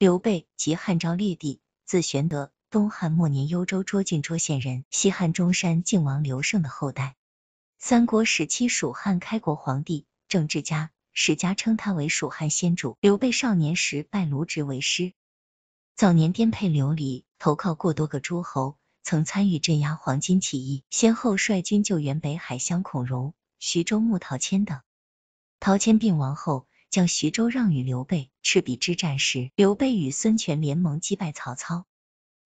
刘备，即汉昭烈帝，字玄德，东汉末年幽州涿郡涿县人，西汉中山靖王刘胜的后代。三国时期蜀汉开国皇帝，政治家，史家称他为蜀汉先主。刘备少年时拜卢植为师，早年颠沛流离，投靠过多个诸侯，曾参与镇压黄巾起义，先后率军救援北海相孔融、徐州牧陶谦等。陶谦病亡后。将徐州让与刘备。赤壁之战时，刘备与孙权联盟击败曹操，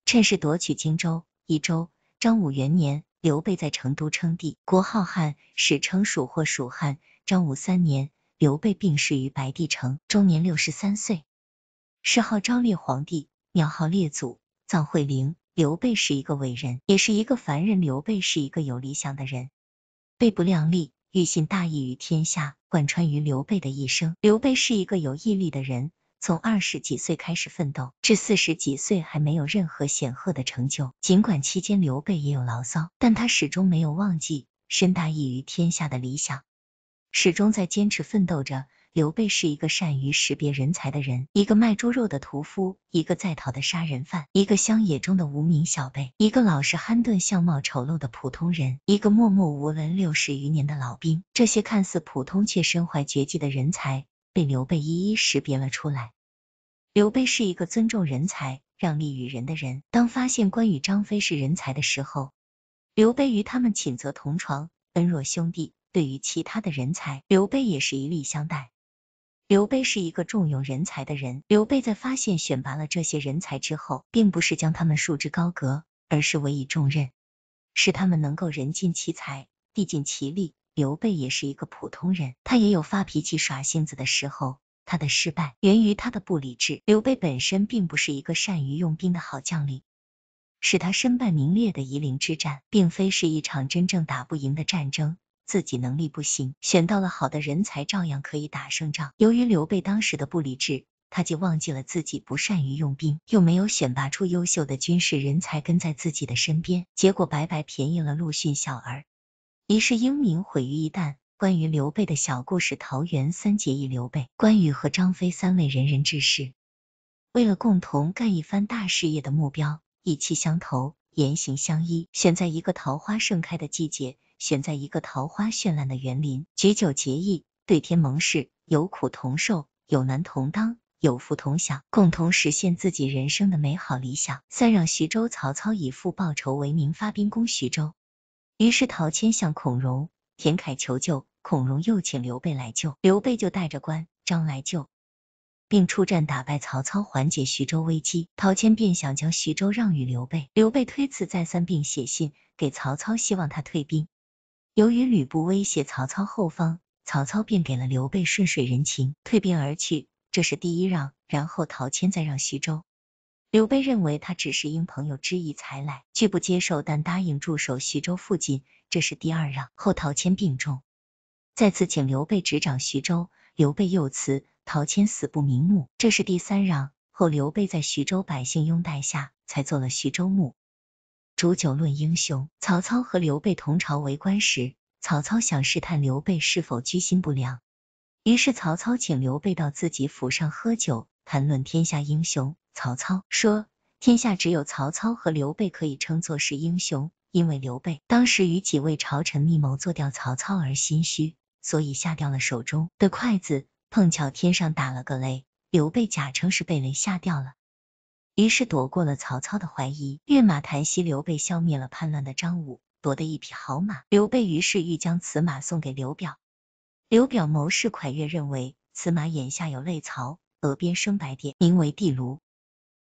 趁势夺取荆州、益州。张武元年，刘备在成都称帝，国号汉，史称蜀或蜀汉。张武三年，刘备病逝于白帝城，终年六十三岁，谥号昭烈皇帝，庙号列祖，葬惠陵。刘备是一个伟人，也是一个凡人。刘备是一个有理想的人，背不量力。欲信大义于天下，贯穿于刘备的一生。刘备是一个有毅力的人，从二十几岁开始奋斗，至四十几岁还没有任何显赫的成就。尽管期间刘备也有牢骚，但他始终没有忘记身大义于天下的理想，始终在坚持奋斗着。刘备是一个善于识别人才的人。一个卖猪肉的屠夫，一个在逃的杀人犯，一个乡野中的无名小辈，一个老实憨钝、相貌丑陋的普通人，一个默默无闻六十余年的老兵，这些看似普通却身怀绝技的人才，被刘备一一识别了出来。刘备是一个尊重人才、让利于人的人。当发现关羽、张飞是人才的时候，刘备与他们寝则同床，恩若兄弟。对于其他的人才，刘备也是一力相待。刘备是一个重用人才的人。刘备在发现选拔了这些人才之后，并不是将他们束之高阁，而是委以重任，使他们能够人尽其才，地尽其力。刘备也是一个普通人，他也有发脾气、耍性子的时候。他的失败源于他的不理智。刘备本身并不是一个善于用兵的好将领，使他身败名裂的夷陵之战，并非是一场真正打不赢的战争。自己能力不行，选到了好的人才，照样可以打胜仗。由于刘备当时的不理智，他既忘记了自己不善于用兵，又没有选拔出优秀的军事人才跟在自己的身边，结果白白便宜了陆逊小儿，一世英名毁于一旦。关于刘备的小故事：桃园三结义，刘备、关羽和张飞三位仁人志士，为了共同干一番大事业的目标，意气相投，言行相依，选在一个桃花盛开的季节。选在一个桃花绚烂的园林，举酒结义，对天盟誓，有苦同受，有难同当，有福同享，共同实现自己人生的美好理想。三让徐州，曹操以父报仇为名发兵攻徐州，于是陶谦向孔融、田楷求救，孔融又请刘备来救，刘备就带着关张来救，并出战打败曹操，缓解徐州危机。陶谦便想将徐州让与刘备，刘备推辞再三，并写信给曹操，希望他退兵。由于吕布威胁曹操后方，曹操便给了刘备顺水人情，退兵而去，这是第一让。然后陶谦再让徐州，刘备认为他只是因朋友之谊才来，拒不接受，但答应驻守徐州附近，这是第二让。后陶谦病重，再次请刘备执掌徐州，刘备又辞，陶谦死不瞑目，这是第三让。后刘备在徐州百姓拥戴下，才做了徐州牧。煮酒论英雄。曹操和刘备同朝为官时，曹操想试探刘备是否居心不良，于是曹操请刘备到自己府上喝酒，谈论天下英雄。曹操说，天下只有曹操和刘备可以称作是英雄，因为刘备当时与几位朝臣密谋做掉曹操而心虚，所以下掉了手中的筷子。碰巧天上打了个雷，刘备假称是被雷吓掉了。于是躲过了曹操的怀疑，跃马檀溪刘备消灭了叛乱的张武，夺得一匹好马。刘备于是欲将此马送给刘表，刘表谋士蒯越认为此马眼下有泪槽，额边生白点，名为地卢，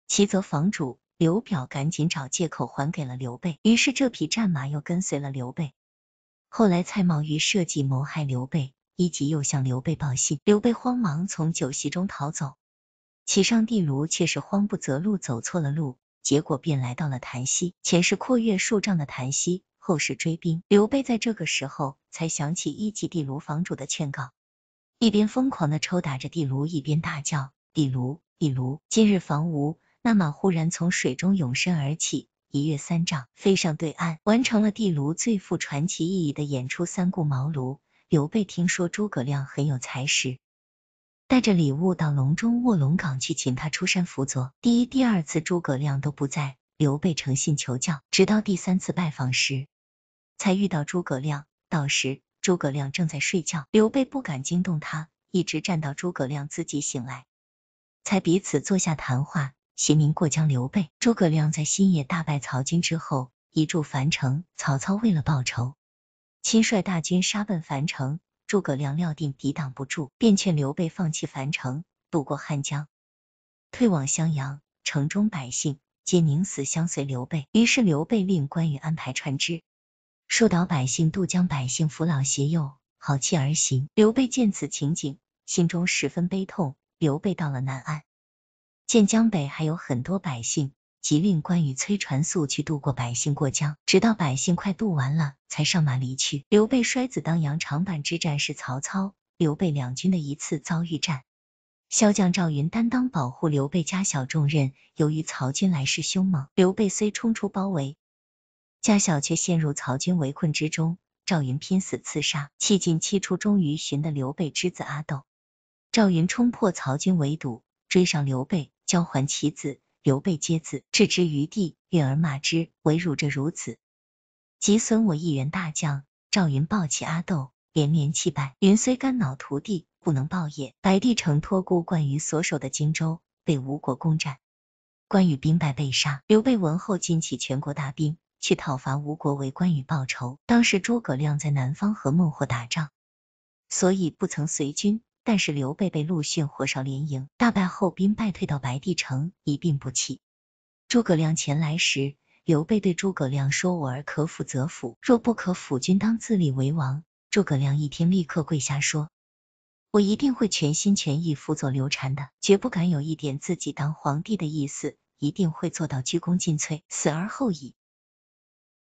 其则房主刘表赶紧找借口还给了刘备。于是这匹战马又跟随了刘备。后来蔡瑁欲设计谋害刘备，一急又向刘备报信，刘备慌忙从酒席中逃走。骑上地炉，却是慌不择路，走错了路，结果便来到了潭溪。前是阔越数丈的潭溪，后是追兵。刘备在这个时候才想起一级地炉房主的劝告，一边疯狂的抽打着地炉，一边大叫：“地炉，地炉！”今日房无，那马忽然从水中涌身而起，一跃三丈，飞上对岸，完成了地炉最富传奇意义的演出——三顾茅庐。刘备听说诸葛亮很有才识。带着礼物到隆中卧龙岗去请他出山辅佐。第一、第二次诸葛亮都不在，刘备诚信求教，直到第三次拜访时，才遇到诸葛亮。到时诸葛亮正在睡觉，刘备不敢惊动他，一直站到诸葛亮自己醒来，才彼此坐下谈话。携名过江，刘备、诸葛亮在新野大败曹军之后，移驻樊城。曹操为了报仇，亲率大军杀奔樊城。诸葛亮料定抵挡不住，便劝刘备放弃樊城，渡过汉江，退往襄阳。城中百姓皆宁死相随刘备。于是刘备令关羽安排船只，疏导百姓渡江。百姓扶老携幼，好气而行。刘备见此情景，心中十分悲痛。刘备到了南岸，见江北还有很多百姓。即令关羽催船速去渡过百姓过江，直到百姓快渡完了，才上马离去。刘备摔子当阳长坂之战是曹操、刘备两军的一次遭遇战。骁将赵云担当保护刘备家小重任，由于曹军来势凶猛，刘备虽冲出包围，家小却陷入曹军围困之中。赵云拼死刺杀，七进七出，终于寻得刘备之子阿斗。赵云冲破曹军围堵，追上刘备，交还其子。刘备接子，置之于地，跃而骂之，唯辱者如此。即损我一员大将。赵云抱起阿斗，连绵气败。云虽肝脑涂地，不能报也。白帝城托孤，关羽所守的荆州被吴国攻占，关羽兵败被杀。刘备闻后，尽起全国大兵，去讨伐吴国，为关羽报仇。当时诸葛亮在南方和孟获打仗，所以不曾随军。但是刘备被陆逊火烧连营，大败后兵败退到白帝城，一病不起。诸葛亮前来时，刘备对诸葛亮说：“我儿可辅则辅，若不可辅，君当自立为王。”诸葛亮一听，立刻跪下说：“我一定会全心全意辅佐刘禅的，绝不敢有一点自己当皇帝的意思，一定会做到鞠躬尽瘁，死而后已。”